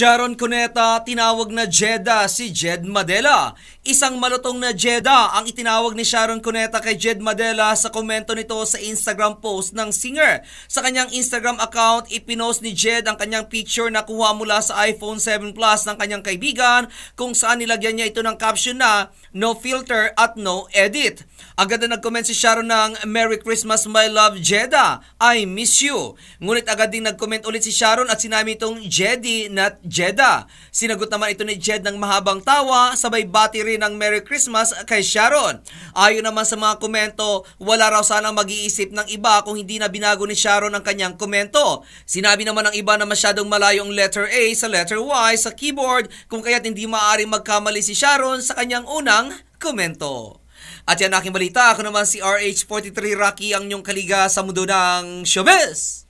Sharon Cuneta tinawag na Jeda si Jed Madela. Isang malutong na Jeda ang itinawag ni Sharon Cuneta kay Jed Madela sa komento nito sa Instagram post ng singer. Sa kanyang Instagram account, ipinost ni Jed ang kanyang picture na kuha mula sa iPhone 7 Plus ng kanyang kaibigan kung saan nilagyan niya ito ng caption na no filter at no edit. Agad na nag-comment si Sharon ng Merry Christmas my love Jeda, I miss you. Ngunit agad din nag-comment ulit si Sharon at sinabi itong Jedi na Jeddah. Sinagot naman ito ni Jed ng mahabang tawa, sabay bati rin ng Merry Christmas kay Sharon. Ayon naman sa mga komento, wala raw sana mag-iisip ng iba kung hindi na binago ni Sharon ang kanyang komento. Sinabi naman ng iba na masyadong malayo ang letter A sa letter Y sa keyboard kung kaya't hindi maaaring magkamali si Sharon sa kanyang unang komento. At yan aking balita. Ako naman si RH43 Rocky ang inyong kaliga sa mundo ng showbiz.